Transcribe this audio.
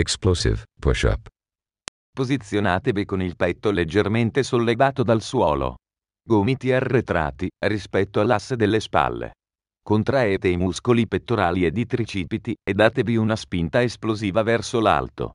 Explosive, push up. Posizionatevi con il petto leggermente sollevato dal suolo. Gomiti arretrati rispetto all'asse delle spalle. Contraete i muscoli pettorali e di tricipiti e datevi una spinta esplosiva verso l'alto.